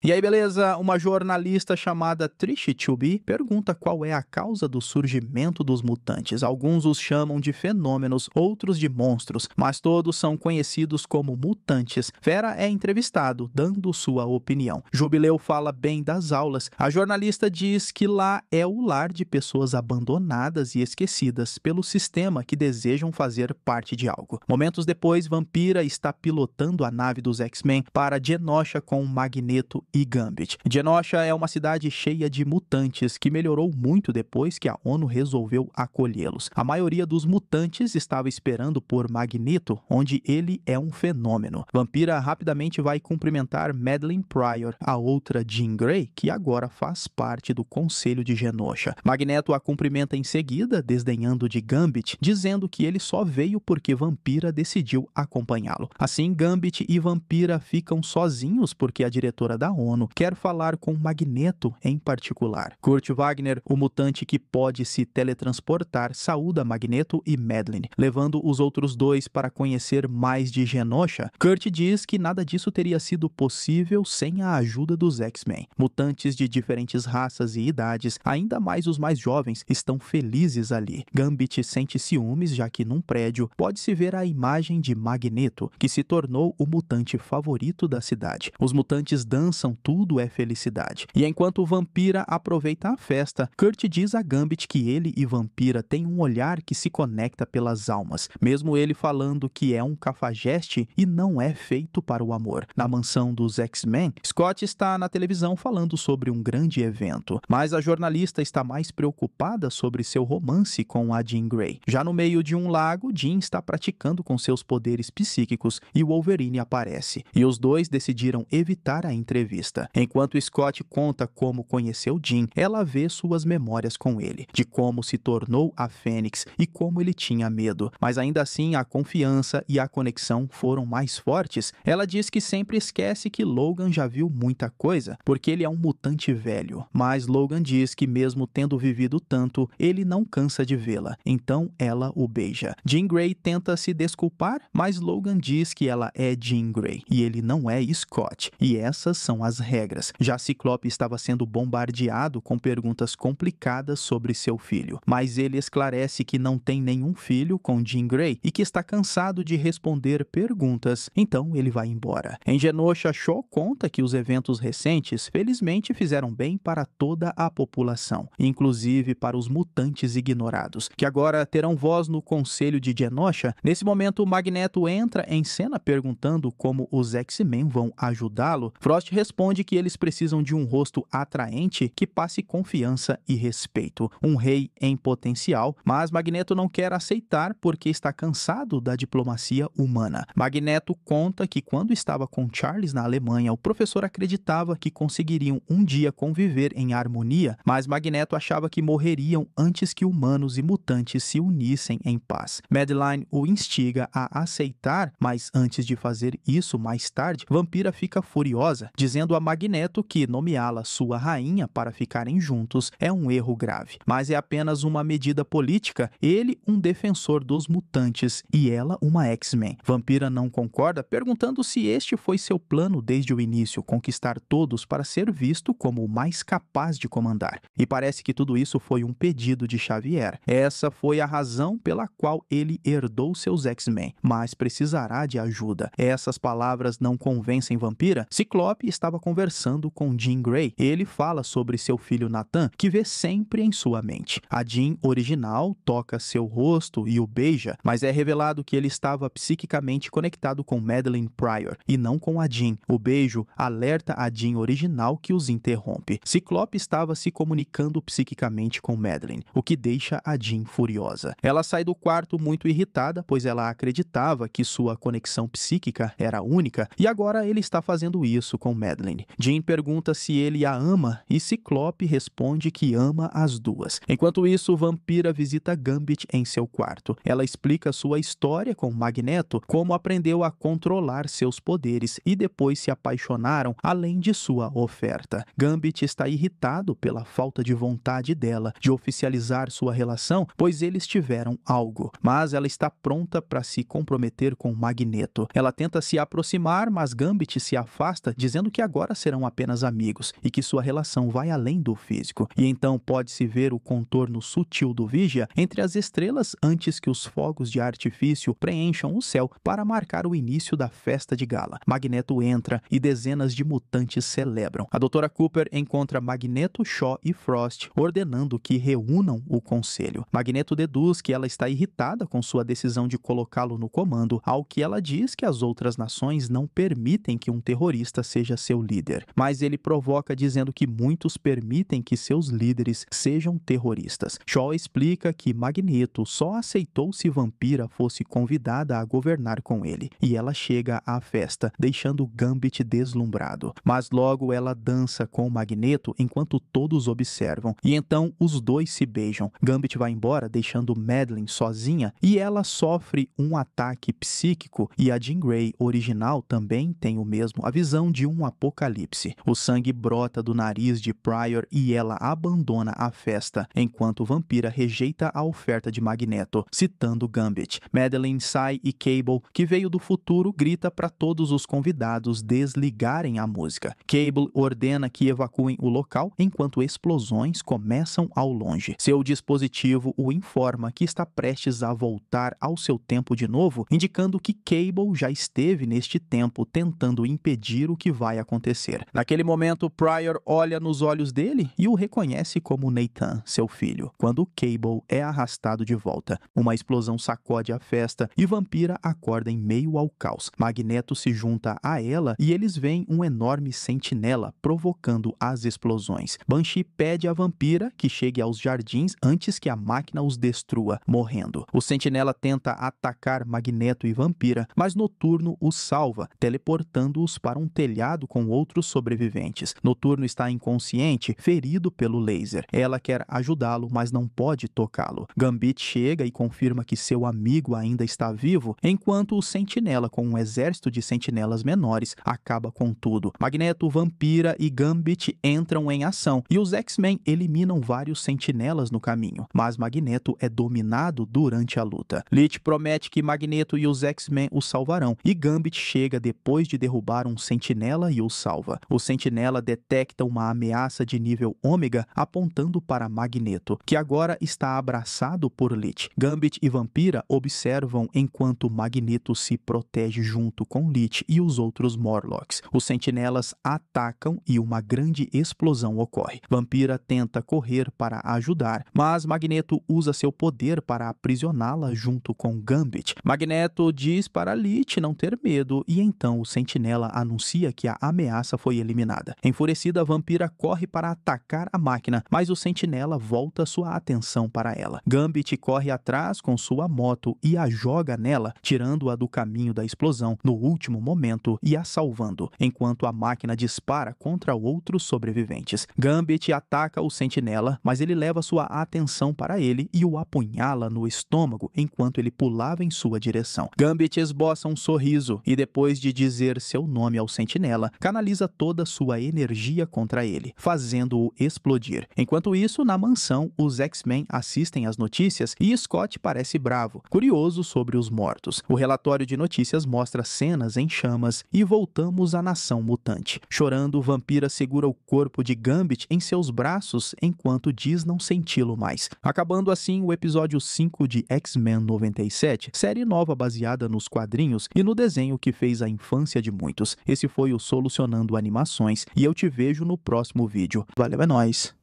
E aí, beleza? Uma jornalista chamada Trish Chubby pergunta qual é a causa do surgimento dos mutantes. Alguns os chamam de fenômenos, outros de monstros, mas todos são conhecidos como mutantes. Vera é entrevistado, dando sua opinião. Jubileu fala bem das aulas. A jornalista diz que lá é o lar de pessoas abandonadas e esquecidas pelo sistema que desejam fazer parte de algo. Momentos depois, Vampira está pilotando a nave dos X-Men para Genosha com Magneto e Gambit. Genosha é uma cidade cheia de mutantes que melhorou muito depois que a ONU resolveu acolhê-los. A maioria dos mutantes estava esperando por Magneto, onde ele é um fenômeno. Vampira rapidamente vai cumprimentar Madeline Pryor, a outra Jean Grey, que agora faz parte do Conselho de Genosha. Magneto a cumprimenta em seguida, desdenhando de Gambit, dizendo que ele só veio porque Vampira decidiu acompanhá-lo. Assim, Gambit e Vampira ficam sozinhos porque a diretora da ONU. Quero falar com Magneto em particular. Kurt Wagner, o mutante que pode se teletransportar, saúda Magneto e Madeline, levando os outros dois para conhecer mais de Genosha. Kurt diz que nada disso teria sido possível sem a ajuda dos X-Men. Mutantes de diferentes raças e idades, ainda mais os mais jovens, estão felizes ali. Gambit sente ciúmes, já que num prédio pode-se ver a imagem de Magneto, que se tornou o mutante favorito da cidade. Os mutantes dançam tudo é felicidade. E enquanto Vampira aproveita a festa, Kurt diz a Gambit que ele e Vampira têm um olhar que se conecta pelas almas, mesmo ele falando que é um cafajeste e não é feito para o amor. Na mansão dos X-Men, Scott está na televisão falando sobre um grande evento, mas a jornalista está mais preocupada sobre seu romance com a Jean Grey. Já no meio de um lago, Jean está praticando com seus poderes psíquicos e Wolverine aparece, e os dois decidiram evitar a entrevista entrevista. Enquanto Scott conta como conheceu Jim, ela vê suas memórias com ele, de como se tornou a Fênix e como ele tinha medo. Mas ainda assim, a confiança e a conexão foram mais fortes. Ela diz que sempre esquece que Logan já viu muita coisa, porque ele é um mutante velho. Mas Logan diz que mesmo tendo vivido tanto, ele não cansa de vê-la. Então ela o beija. Jean Grey tenta se desculpar, mas Logan diz que ela é Jean Grey e ele não é Scott. E essas são as as regras. Já Ciclope estava sendo bombardeado com perguntas complicadas sobre seu filho, mas ele esclarece que não tem nenhum filho com Jean Grey e que está cansado de responder perguntas, então ele vai embora. Em Genosha, Shaw conta que os eventos recentes, felizmente, fizeram bem para toda a população, inclusive para os mutantes ignorados, que agora terão voz no conselho de Genosha. Nesse momento, Magneto entra em cena perguntando como os X-Men vão ajudá-lo. Frost responde responde que eles precisam de um rosto atraente que passe confiança e respeito, um rei em potencial, mas Magneto não quer aceitar porque está cansado da diplomacia humana. Magneto conta que quando estava com Charles na Alemanha, o professor acreditava que conseguiriam um dia conviver em harmonia, mas Magneto achava que morreriam antes que humanos e mutantes se unissem em paz. Madeline o instiga a aceitar, mas antes de fazer isso mais tarde, Vampira fica furiosa, dizendo dizendo a Magneto que nomeá-la sua rainha para ficarem juntos é um erro grave, mas é apenas uma medida política, ele um defensor dos mutantes e ela uma X-Men. Vampira não concorda, perguntando se este foi seu plano desde o início, conquistar todos para ser visto como o mais capaz de comandar. E parece que tudo isso foi um pedido de Xavier. Essa foi a razão pela qual ele herdou seus X-Men, mas precisará de ajuda. Essas palavras não convencem Vampira. Ciclope estava estava conversando com Jean Grey. Ele fala sobre seu filho Nathan, que vê sempre em sua mente. A Jean original toca seu rosto e o beija, mas é revelado que ele estava psiquicamente conectado com Madeline Pryor e não com a Jean. O beijo alerta a Jean original que os interrompe. Ciclope estava se comunicando psiquicamente com Madeline, o que deixa a Jean furiosa. Ela sai do quarto muito irritada, pois ela acreditava que sua conexão psíquica era única e agora ele está fazendo isso com Madeline. Madeline. Jim pergunta se ele a ama e Ciclope responde que ama as duas. Enquanto isso, Vampira visita Gambit em seu quarto. Ela explica sua história com Magneto, como aprendeu a controlar seus poderes e depois se apaixonaram, além de sua oferta. Gambit está irritado pela falta de vontade dela de oficializar sua relação, pois eles tiveram algo, mas ela está pronta para se comprometer com Magneto. Ela tenta se aproximar, mas Gambit se afasta, dizendo que a agora serão apenas amigos e que sua relação vai além do físico. E então pode-se ver o contorno sutil do Vigia entre as estrelas antes que os fogos de artifício preencham o céu para marcar o início da festa de gala. Magneto entra e dezenas de mutantes celebram. A doutora Cooper encontra Magneto, Shaw e Frost ordenando que reúnam o conselho. Magneto deduz que ela está irritada com sua decisão de colocá-lo no comando, ao que ela diz que as outras nações não permitem que um terrorista seja seu seu líder, mas ele provoca dizendo que muitos permitem que seus líderes sejam terroristas. Shaw explica que Magneto só aceitou se Vampira fosse convidada a governar com ele, e ela chega à festa, deixando Gambit deslumbrado. Mas logo ela dança com Magneto enquanto todos observam, e então os dois se beijam. Gambit vai embora, deixando Madeline sozinha, e ela sofre um ataque psíquico, e a Jean Grey original também tem o mesmo, a visão de um apoio Apocalipse. O sangue brota do nariz de Prior e ela abandona a festa, enquanto Vampira rejeita a oferta de Magneto, citando Gambit. Madeline sai e Cable, que veio do futuro, grita para todos os convidados desligarem a música. Cable ordena que evacuem o local enquanto explosões começam ao longe. Seu dispositivo o informa que está prestes a voltar ao seu tempo de novo, indicando que Cable já esteve neste tempo tentando impedir o que vai acontecer acontecer. Naquele momento, Pryor olha nos olhos dele e o reconhece como Nathan, seu filho, quando Cable é arrastado de volta. Uma explosão sacode a festa e Vampira acorda em meio ao caos. Magneto se junta a ela e eles veem um enorme sentinela provocando as explosões. Banshee pede a Vampira que chegue aos jardins antes que a máquina os destrua, morrendo. O sentinela tenta atacar Magneto e Vampira, mas Noturno os salva, teleportando-os para um telhado com outros sobreviventes. Noturno está inconsciente, ferido pelo laser. Ela quer ajudá-lo, mas não pode tocá-lo. Gambit chega e confirma que seu amigo ainda está vivo, enquanto o Sentinela, com um exército de sentinelas menores, acaba com tudo. Magneto, Vampira e Gambit entram em ação, e os X-Men eliminam vários sentinelas no caminho, mas Magneto é dominado durante a luta. Leech promete que Magneto e os X-Men o salvarão, e Gambit chega depois de derrubar um sentinela e os salva. O sentinela detecta uma ameaça de nível ômega apontando para Magneto, que agora está abraçado por Lich. Gambit e Vampira observam enquanto Magneto se protege junto com Lich e os outros Morlocks. Os sentinelas atacam e uma grande explosão ocorre. Vampira tenta correr para ajudar, mas Magneto usa seu poder para aprisioná-la junto com Gambit. Magneto diz para Lich não ter medo e então o sentinela anuncia que a ameaça ameaça foi eliminada. Enfurecida, a vampira corre para atacar a máquina, mas o sentinela volta sua atenção para ela. Gambit corre atrás com sua moto e a joga nela, tirando-a do caminho da explosão no último momento e a salvando, enquanto a máquina dispara contra outros sobreviventes. Gambit ataca o sentinela, mas ele leva sua atenção para ele e o apunhala no estômago enquanto ele pulava em sua direção. Gambit esboça um sorriso e depois de dizer seu nome ao sentinela, canaliza toda sua energia contra ele, fazendo-o explodir. Enquanto isso, na mansão, os X-Men assistem às notícias e Scott parece bravo, curioso sobre os mortos. O relatório de notícias mostra cenas em chamas e voltamos à nação mutante. Chorando, Vampira segura o corpo de Gambit em seus braços enquanto diz não senti-lo mais. Acabando assim o episódio 5 de X-Men 97, série nova baseada nos quadrinhos e no desenho que fez a infância de muitos. Esse foi o Solucionamento colecionando animações e eu te vejo no próximo vídeo. Valeu, é nóis!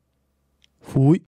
Fui!